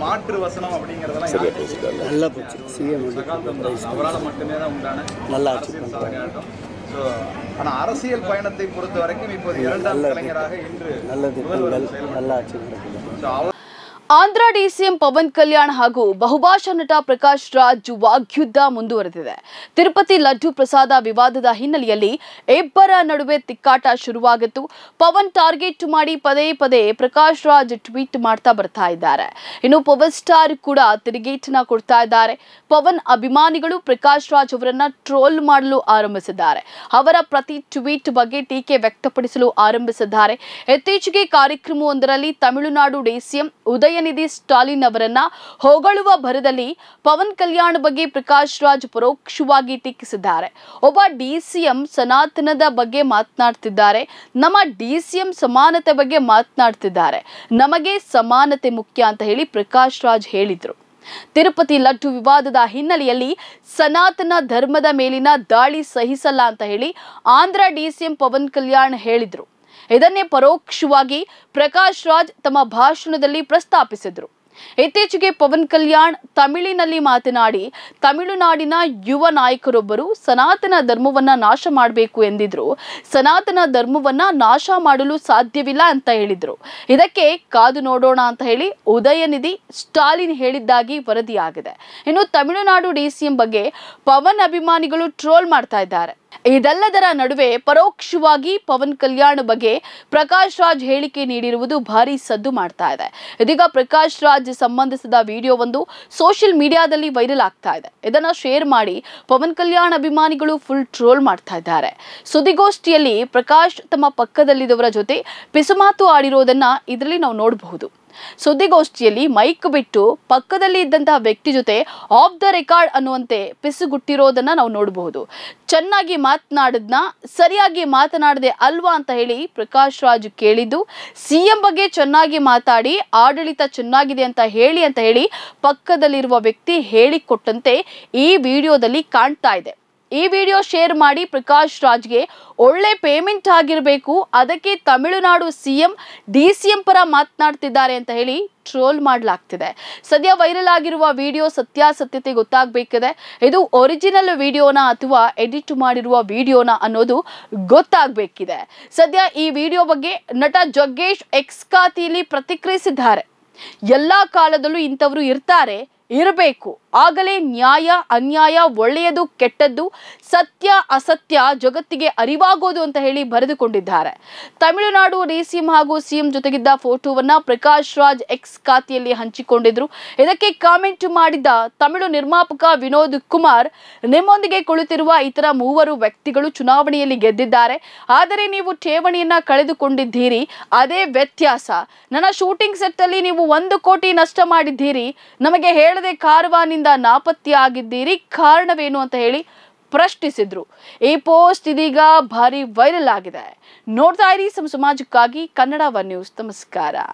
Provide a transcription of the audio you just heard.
மாற்று வசனம் அப்படிங்கறதெல்லாம் நல்லா போச்சு சிஎம் அவரால் மட்டுமே தான் உண்டான நல்லா ஆனால் அரசியல் பயணத்தை பொறுத்த வரைக்கும் இப்போது இரண்டாம் கலைஞராக இன்று நல்லது நல்லாட்சி ಆಂಧ್ರ ಡಿಸಿಎಂ ಪವನ್ ಕಲ್ಯಾಣ್ ಹಾಗೂ ಬಹುಭಾಷಾ ನಟ ಪ್ರಕಾಶ್ ರಾಜ್ ವಾಗ್ಯುದ್ಧ ಮುಂದುವರೆದಿದೆ ತಿರುಪತಿ ಲಡ್ಡು ಪ್ರಸಾದ ವಿವಾದದ ಹಿನ್ನೆಲೆಯಲ್ಲಿ ಇಬ್ಬರ ನಡುವೆ ತಿಕ್ಕಾಟ ಶುರುವಾಗಿತ್ತು ಪವನ್ ಟಾರ್ಗೆಟ್ ಮಾಡಿ ಪದೇ ಪದೇ ಪ್ರಕಾಶ್ ರಾಜ್ ಟ್ವೀಟ್ ಮಾಡ್ತಾ ಬರ್ತಾ ಇದ್ದಾರೆ ಇನ್ನು ಪವನ್ ಸ್ಟಾರ್ ಕೂಡ ತಿರುಗೇಟನ್ನ ಕೊಡ್ತಾ ಇದ್ದಾರೆ ಪವನ್ ಅಭಿಮಾನಿಗಳು ಪ್ರಕಾಶ್ ರಾಜ್ ಅವರನ್ನ ಟ್ರೋಲ್ ಮಾಡಲು ಆರಂಭಿಸಿದ್ದಾರೆ ಅವರ ಪ್ರತಿ ಟ್ವೀಟ್ ಬಗ್ಗೆ ಟೀಕೆ ವ್ಯಕ್ತಪಡಿಸಲು ಆರಂಭಿಸಿದ್ದಾರೆ ಇತ್ತೀಚೆಗೆ ಕಾರ್ಯಕ್ರಮವೊಂದರಲ್ಲಿ ತಮಿಳುನಾಡು ಡಿಸಿಎಂ ಉದಯನ್ ಉದಯನಿಧಿ ಸ್ಟಾಲಿನ್ ಅವರನ್ನ ಹೊಗಳುವ ಭರದಲ್ಲಿ ಪವನ್ ಕಲ್ಯಾಣ್ ಬಗ್ಗೆ ಪ್ರಕಾಶ್ ರಾಜ್ ಪರೋಕ್ಷವಾಗಿ ಟೀಕಿಸಿದ್ದಾರೆ ಒಬ್ಬ ಡಿಸಿಎಂ ಸನಾತನದ ಬಗ್ಗೆ ಮಾತನಾಡ್ತಿದ್ದಾರೆ ನಮ್ಮ ಡಿಸಿಎಂ ಸಮಾನತೆ ಬಗ್ಗೆ ಮಾತನಾಡ್ತಿದ್ದಾರೆ ನಮಗೆ ಸಮಾನತೆ ಮುಖ್ಯ ಅಂತ ಹೇಳಿ ಪ್ರಕಾಶ್ ರಾಜ್ ಹೇಳಿದ್ರು ತಿರುಪತಿ ಲಡ್ಡು ವಿವಾದದ ಹಿನ್ನೆಲೆಯಲ್ಲಿ ಸನಾತನ ಧರ್ಮದ ಮೇಲಿನ ದಾಳಿ ಸಹಿಸಲ್ಲ ಅಂತ ಹೇಳಿ ಆಂಧ್ರ ಡಿಸಿಎಂ ಪವನ್ ಕಲ್ಯಾಣ್ ಹೇಳಿದ್ರು ಇದನ್ನೇ ಪರೋಕ್ಷವಾಗಿ ಪ್ರಕಾಶ್ ರಾಜ್ ತಮ್ಮ ಭಾಷಣದಲ್ಲಿ ಪ್ರಸ್ತಾಪಿಸಿದರು ಇತ್ತೀಚೆಗೆ ಪವನ್ ಕಲ್ಯಾಣ್ ತಮಿಳಿನಲ್ಲಿ ಮಾತನಾಡಿ ತಮಿಳುನಾಡಿನ ಯುವ ನಾಯಕರೊಬ್ಬರು ಸನಾತನ ಧರ್ಮವನ್ನ ನಾಶ ಮಾಡಬೇಕು ಎಂದಿದ್ರು ಸನಾತನ ಧರ್ಮವನ್ನ ನಾಶ ಮಾಡಲು ಸಾಧ್ಯವಿಲ್ಲ ಅಂತ ಹೇಳಿದ್ರು ಇದಕ್ಕೆ ಕಾದು ನೋಡೋಣ ಅಂತ ಹೇಳಿ ಉದಯನಿಧಿ ಸ್ಟಾಲಿನ್ ಹೇಳಿದ್ದಾಗಿ ವರದಿಯಾಗಿದೆ ಇನ್ನು ತಮಿಳುನಾಡು ಡಿಸಿಎಂ ಬಗ್ಗೆ ಪವನ್ ಅಭಿಮಾನಿಗಳು ಟ್ರೋಲ್ ಮಾಡ್ತಾ ಇದ್ದಾರೆ ಇದೆಲ್ಲದರ ನಡುವೆ ಪರೋಕ್ಷವಾಗಿ ಪವನ್ ಕಲ್ಯಾಣ್ ಬಗ್ಗೆ ಪ್ರಕಾಶ್ ರಾಜ್ ಹೇಳಿಕೆ ನೀಡಿರುವುದು ಭಾರಿ ಸದ್ದು ಮಾಡ್ತಾ ಇದೆ ಇದೀಗ ಪ್ರಕಾಶ್ ರಾಜ್ ಸಂಬಂಧಿಸಿದ ಸಂಬಂಧಿಸಿದ ಒಂದು ಸೋಷಿಯಲ್ ಮೀಡಿಯಾದಲ್ಲಿ ವೈರಲ್ ಆಗ್ತಾ ಇದೆ ಇದನ್ನ ಶೇರ್ ಮಾಡಿ ಪವನ್ ಕಲ್ಯಾಣ್ ಅಭಿಮಾನಿಗಳು ಫುಲ್ ಟ್ರೋಲ್ ಮಾಡ್ತಾ ಇದ್ದಾರೆ ಸುದ್ದಿಗೋಷ್ಠಿಯಲ್ಲಿ ಪ್ರಕಾಶ್ ತಮ್ಮ ಪಕ್ಕದಲ್ಲಿದ್ದವರ ಜೊತೆ ಪಿಸುಮಾತು ಆಡಿರೋದನ್ನ ಇದರಲ್ಲಿ ನಾವು ನೋಡಬಹುದು ಸುದ್ದಿಗೋಷ್ಠಿಯಲ್ಲಿ ಮೈಕ್ ಬಿಟ್ಟು ಪಕ್ಕದಲ್ಲಿ ಇದ್ದಂತಹ ವ್ಯಕ್ತಿ ಜೊತೆ ಆಫ್ ದ ರೆಕಾರ್ಡ್ ಅನ್ನುವಂತೆ ಪಿಸುಗುಟ್ಟಿರೋದನ್ನ ನಾವು ನೋಡಬಹುದು ಚೆನ್ನಾಗಿ ಮಾತನಾಡದ್ನ ಸರಿಯಾಗಿ ಮಾತನಾಡದೆ ಅಲ್ವಾ ಅಂತ ಹೇಳಿ ಪ್ರಕಾಶ್ ರಾಜ್ ಕೇಳಿದ್ದು ಸಿಎಂ ಬಗ್ಗೆ ಚೆನ್ನಾಗಿ ಮಾತಾಡಿ ಆಡಳಿತ ಚೆನ್ನಾಗಿದೆ ಅಂತ ಹೇಳಿ ಅಂತ ಹೇಳಿ ಪಕ್ಕದಲ್ಲಿರುವ ವ್ಯಕ್ತಿ ಹೇಳಿಕೊಟ್ಟಂತೆ ಈ ವಿಡಿಯೋದಲ್ಲಿ ಕಾಣ್ತಾ ಇದೆ ಈ ವಿಡಿಯೋ ಶೇರ್ ಮಾಡಿ ಪ್ರಕಾಶ್ ರಾಜ್ಗೆ ಒಳ್ಳೆ ಪೇಮೆಂಟ್ ಆಗಿರಬೇಕು ಅದಕ್ಕೆ Tamil Nadu C M D C M ಪರ ಮಾತನಾಡ್ತಿದ್ದಾರೆ ಅಂತ ಹೇಳಿ ಟ್ರೋಲ್ ಮಾಡಲಾಗ್ತಿದೆ ಸದ್ಯ ವೈರಲ್ ಆಗಿರುವ ವಿಡಿಯೋ ಸತ್ಯಾಸತ್ಯತೆ ಗೊತ್ತಾಗಬೇಕಿದೆ ಇದು ಒರಿಜಿನಲ್ ವಿಡಿಯೋನ ಅಥವಾ ಎಡಿಟ್ ಮಾಡಿರುವ ವಿಡಿಯೋನ ಅನ್ನೋದು ಗೊತ್ತಾಗಬೇಕಿದೆ ಸದ್ಯ ಈ ವಿಡಿಯೋ ಬಗ್ಗೆ ನಟ ಜಗ್ಗೇಶ್ ಎಕ್ಸ್ ಖಾತಿಯಲ್ಲಿ ಪ್ರತಿಕ್ರಿಯಿಸಿದ್ದಾರೆ ಎಲ್ಲ ಕಾಲದಲ್ಲೂ ಇಂಥವರು ಇರ್ತಾರೆ ಇರಬೇಕು ಆಗಲೇ ನ್ಯಾಯ ಅನ್ಯಾಯ ಒಳ್ಳೆಯದು ಕೆಟ್ಟದ್ದು ಸತ್ಯ ಅಸತ್ಯ ಜಗತ್ತಿಗೆ ಅರಿವಾಗೋದು ಅಂತ ಹೇಳಿ ಬರೆದುಕೊಂಡಿದ್ದಾರೆ ತಮಿಳುನಾಡು ಡಿಸಿಎಂ ಹಾಗೂ ಸಿಎಂ ಜೊತೆಗಿದ್ದ ಫೋಟೋವನ್ನ ಪ್ರಕಾಶ್ ರಾಜ್ ಎಕ್ಸ್ ಖಾತೆಯಲ್ಲಿ ಹಂಚಿಕೊಂಡಿದ್ರು ಇದಕ್ಕೆ ಕಾಮೆಂಟ್ ಮಾಡಿದ ತಮಿಳು ನಿರ್ಮಾಪಕ ವಿನೋದ್ ಕುಮಾರ್ ನಿಮ್ಮೊಂದಿಗೆ ಕುಳಿತಿರುವ ಇತರ ಮೂವರು ವ್ಯಕ್ತಿಗಳು ಚುನಾವಣೆಯಲ್ಲಿ ಗೆದ್ದಿದ್ದಾರೆ ಆದರೆ ನೀವು ಠೇವಣಿಯನ್ನ ಕಳೆದುಕೊಂಡಿದ್ದೀರಿ ಅದೇ ವ್ಯತ್ಯಾಸ ನನ್ನ ಶೂಟಿಂಗ್ ಸೆಟ್ ಅಲ್ಲಿ ನೀವು ಒಂದು ಕೋಟಿ ನಷ್ಟ ಮಾಡಿದ್ದೀರಿ ನಮಗೆ ಹೇಳ ಕಾರ್ವಾನಿಂದ ಕಾರವಾನಿಂದ ಆಗಿದ್ದೀರಿ ಕಾರಣವೇನು ಅಂತ ಹೇಳಿ ಪ್ರಶ್ನಿಸಿದ್ರು ಈ ಪೋಸ್ಟ್ ಇದೀಗ ಭಾರಿ ವೈರಲ್ ಆಗಿದೆ ನೋಡ್ತಾ ಇರಿ ಸಮಾಜಕ್ಕಾಗಿ ಕನ್ನಡವ ನ್ಯೂಸ್ ನಮಸ್ಕಾರ